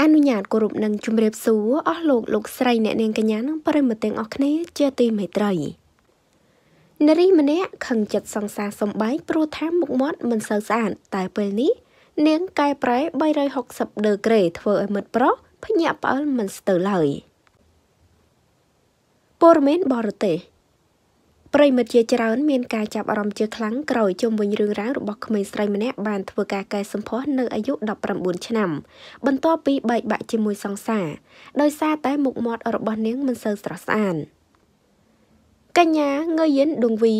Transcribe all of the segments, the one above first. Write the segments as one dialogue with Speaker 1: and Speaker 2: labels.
Speaker 1: អនុញ្ញាតគោរពនិងជម្រាបសួរអស់លោកលោកស្រីអ្នកនាងកញ្ញានិងប្រិមត្តទាំងអស់គ្នាជាទីមេត្រីនារីម្នាក់ខឹងចិត្តសង្សារសំបែកព្រោះថាមុខមាត់មិនសូវស្អាតតែពេលនេះនាងកែប្រែ360ដឺក្រេធ្វើឲ្យមិត្តប្រុសភញាក់ផ្អើលមិនស្ទើរឡើយព័ត៌មានបរទេសប្រិមិត្តជាច្រើនមានការចាប់អារម្មណ៍ជាខ្លាំងក្រោយជុំវិញរឿងរ៉ាវរបស់ក្មេងស្រីម្នាក់បានធ្វើការកែសម្ផស្សនៅអាយុ19ឆ្នាំ បន្ទាប់ពីបែកបាក់ជាមួយសង្សារដោយសារតែមុខមាត់របស់នាងមិនសូវស្រស់ស្អាតកញ្ញាងើយិនឌុងវី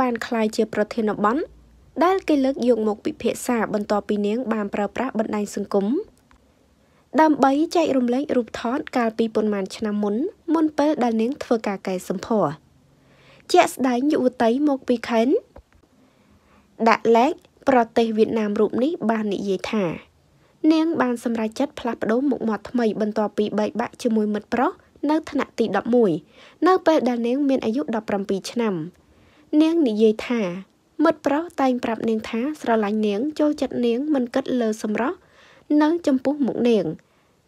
Speaker 1: បានក្លាយជាប្រធានបទដែលគេលើកយកមកពិភាក្សា បន្ទាប់ពីនាងបានប្រើប្រាស់បណ្ដាញសង្គមដើម្បីចែករំលែករូបថតកាលពីប៉ុន្មានឆ្នាំមុន មុនពេលដែលនាងធ្វើការកែសម្ផស្សជាក់ស្ដែងយុវតីមកពីខេនដាក់លេខប្រទេសវៀតណាមរូបនេះបាននិយាយថានាងបានសម្រេចចិត្តផ្លាស់ប្ដូរមុខមាត់ថ្មីបន្ទាប់ពីបែកបាក់ជាមួយមិត្តប្រុសនៅថ្នាក់ទី11នៅពេលដែលនាងមានអាយុ17ឆ្នាំនាងនិយាយថាមិត្តប្រុសតែងប្រាប់នាងថាស្រឡាញ់នាងចូលចិត្តនាង មិនគិតលើសម្រស់នៅចំពោះមុខនាង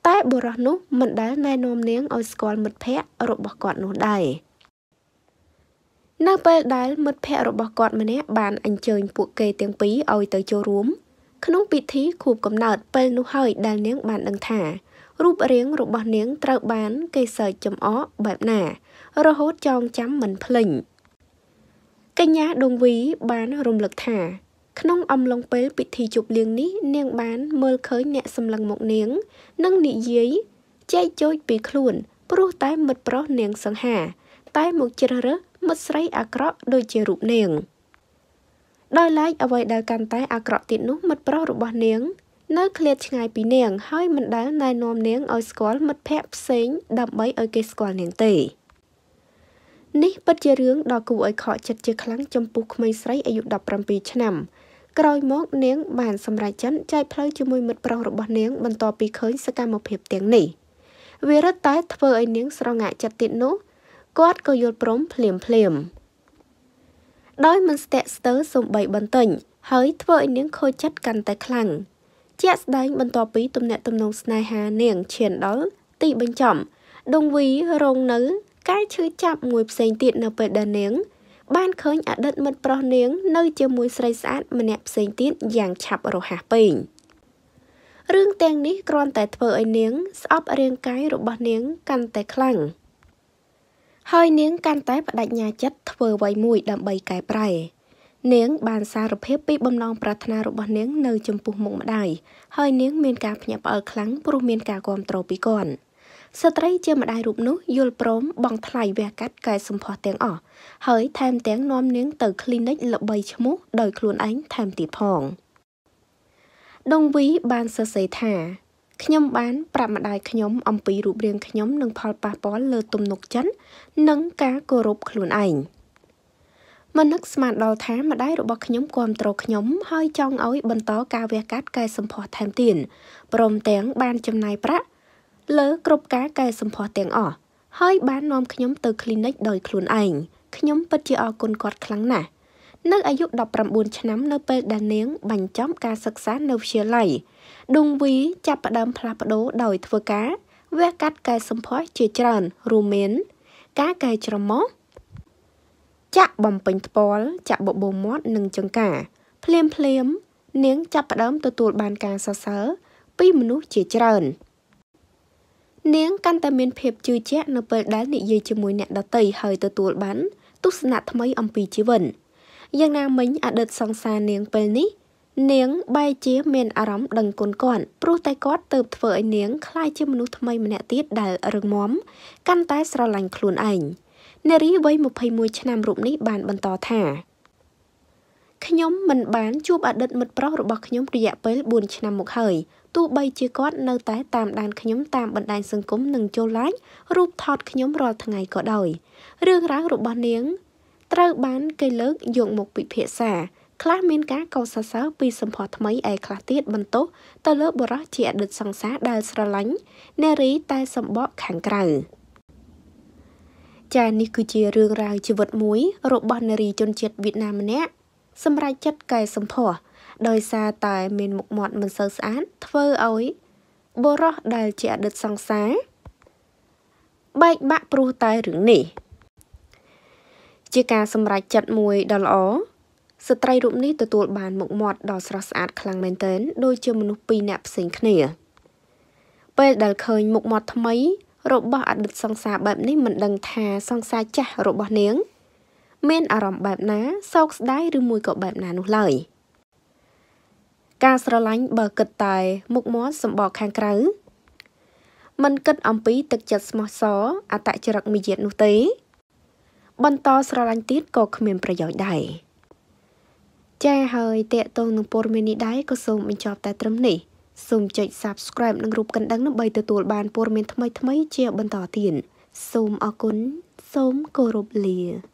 Speaker 1: តែបុរសនោះមិនដែលណែនាំនាងឲ្យស្គាល់មិត្តភ័ក្តិរបស់គាត់នោះដែរនៅពេលដែលមិត្តភ័ក្តិរបស់គាត់ម្នាក់បានអញ្ជើញពួកគេទាំងពីរឲ្យទៅចូលរួមក្នុងពិធីខួបកំណើតពេលនោះហើយដែលនាងបានដឹងថារូបរាងរបស់នាងត្រូវបានគេសើចចំអកបែបណា រហូតចងចាំមិនភ្លេចកញ្ញាដងវីបានរំលឹកថា ក្នុងអំឡុងពេលពិធីជប់លៀងនេះនាងបានមើលឃើញអ្នកសម្លឹងមកនាង និងនិយាយចែកចោចពីខ្លួន ព្រោះតែមិត្តប្រុសនាងសង្ហា តែមកជ្រើសរើសមិត្តស្រីអាក្រក់ដូចជារូបនាងដោយឡែកអ្វីដែលកាន់តែអាក្រក់ទៀតនោះមិត្តប្រុសរបស់នាងនៅឃ្លាតឆ្ងាយពីនាង ហើយមិនដែលណែនាំនាងឲ្យស្គាល់មិត្តភ័ក្តិផ្សេងដើម្បីឲ្យគេស្គាល់នាងទេនេះពិតជារឿងដ៏គួរឲ្យខកចិត្តជាខ្លាំងចំពោះក្មេងស្រីអាយុ17ឆ្នាំក្រោយមកនាងបានសម្រេចចិនចែកផ្លូវជាមួយមិត្តប្រុសរបស់នាងបន្ទាប់ពីឃើញសកម្មភាពទាំងនេះវារត់តែធ្វើឲ្យនាងស្រងាក់ចិត្តទៀតនោះគាត់ក៏យល់ព្រមភ្លាមភ្លាមដោយមិនស្ទាក់ស្ទើរសំបីបន្តិចហើយធ្វើឲ្យនាងខូចចិត្តកាន់តែខ្លាំងជាក់ស្ដែងបន្ទាប់ពីទំនាក់ទំនងស្នេហានាងឈានដល់ទីបញ្ចប់ដងវីរងនៅកែឈឺចាប់មួយផ្សេងទៀតនៅពេលដែលនាង បានឃើញអតីតមិត្តប្រុសនាងនៅជាមួយស្រីស្អាតម្នាក់ផ្សេងទៀតយ៉ាងឆាប់រហ័សពេករឿងទាំងនេះគ្រាន់តែធ្វើឲ្យនាងស្អប់រាងកាយរបស់នាងកាន់តែខ្លាំង។ហើយនាងកាន់តែបដិញ្ញាចិត្តធ្វើអ្វីមួយដើម្បីកែប្រែនាង បានសារភាពពីបំណងប្រាថ្នារបស់នាង នៅចំពោះមុខម្ដាយហើយ នាង មានការភ្ញាក់ផ្អើលខ្លាំងព្រោះមាន ការគាំទ្រពីគាត់ស្ត្រីជាម្ដាយរូបនោះយល់ព្រមបង់ថ្លៃវះកាត់កែសម្ផស្សទាំងអស់ហើយថែមទាំងនាំនាងទៅ clinic ល្បីឈ្មោះដោយខ្លួនឯងថែមទៀតផងដងវីបានសរសេរថាខ្ញុំបានប្រាប់ម្ដាយខ្ញុំអំពីរូបរាងខ្ញុំនិងផលប៉ះពាល់លើទំនុកចិត្តនិងការគោរពខ្លួនឯងមនឹកស្មានដល់ថាម្ដាយរបស់ខ្ញុំគាំទ្រខ្ញុំហើយចង់ឲ្យ បន្តការវះកាត់កែសម្ផស្សថែមទៀតព្រមទាំងបានចំណាយប្រាក់លើគ្រប់ការកែសម្ផស្សទាំងអស់ហើយបាននាំខ្ញុំ ទៅ clinic ដោយខ្លួនឯងខ្ញុំពិតជាអរគុណគាត់ខ្លាំងណាស់នៅអាយុ19ឆ្នាំនៅពេលដែលនាងបញ្ចប់ការសិក្សានៅវិទ្យាល័យដួងវីចាប់ផ្ដើមផ្លាស់ប្ដូរដោយធ្វើការវះកាត់កែសម្ផស្សជាច្រើនរួមមាន ការកែច្រមុះចាក់បំពេញថ្ពាល់ចាក់បបោមាត់ និងចង្កាភ្លាមភ្លាមនាងចាប់ផ្ដើមទទួលបានការសរសើរពីមនុស្សជាច្រើននាងកាន់តែមានភាពជឿជាក់នៅពេលដែលនិយាយជាមួយអ្នកដទៃហើយទទួលបានទស្សនៈថ្មីអំពីជីវិត។យ៉ាងណាមិញអតីតសង្សារនាងពេលនេះ នាងបែជាមានអារម្មណ៍ដឹងគុណគាត់ព្រោះតែគាត់ទៅធ្វើឲ្យនាងคล้ายជាមនុស្សថ្មីម្នាក់ទៀតដែលរឹងមាំកាន់តែស្រឡាញ់ខ្លួនឯងនារីវ័យ21ឆ្នាំរូបនេះបានបន្តថាខ្ញុំមិនបានជួបអតីតមិត្តប្រុសរបស់ខ្ញុំរយៈពេល4ឆ្នាំមកហើយទោះបីជាគាត់នៅតែតាមដានខ្ញុំតាមបណ្ដាញសង្គមនិងចូលឡាញរូបថតខ្ញុំរាល់ថ្ងៃក៏ដោយរឿងរ៉ាវរបស់នាងត្រូវបានគេលើកយកមកពិភាក្សាខ្លះមានការកោតសរសើរពីសម្ផស្សថ្មីឯខ្លះទៀតបន្ទោសទៅលើបរិះជាអតីតសង្សារដែលស្រឡាញ់នារីតែសម្បកខាងក្រៅចានេះគឺជារឿងរ៉ាវជីវិតមួយ របស់នារីជនជាតិវៀតណាមម្នាក់សម្រាប់ចិត្តកែសម្ផស្សដោយសារតែ មានមុខមាត់មិនសូវស្អាតធ្វើឲ្យ បរិះដែលជាអតីតសង្សារបែកបាក់ព្រោះតែរឿងនេះជាការសម្រេចចិត្តមួយដ៏ល្អស្ត្រីរូបនេះទទួលបានមុខមាត់ដ៏ស្រស់ស្អាតខ្លាំងមែនទែនដូចជាមនុស្សពីរនាក់ផ្សេងគ្នា ពេលដែលឃើញមុខមាត់ថ្មីរបស់អតីតសង្សារបែបនេះមិនដឹងថាសង្សារចាស់របស់នាង មានអារម្មណ៍បែបណាសោកស្ដាយឬមួយក៏បែបណានោះឡើយការស្រឡាញ់បើគិតតែមុខមាត់សម្បកខាងក្រៅមិនគិតអំពីទឹកចិត្តស្មោះសរអតចរិតមារយាទនោះទេបន្តស្រឡាញ់ទៀតក៏គ្មានប្រយោជន៍ដែរចា៎ហើយតេតងនឹងព័ត៌មាននេះដែរក៏សូមបញ្ចប់តែត្រឹមនេះសូមចុច Subscribe និងរូបកណ្ដឹងដើម្បីទទួលបានព័ត៌មានថ្មីៗជាបន្តទៀតសូមអរគុណសូមគោរពលា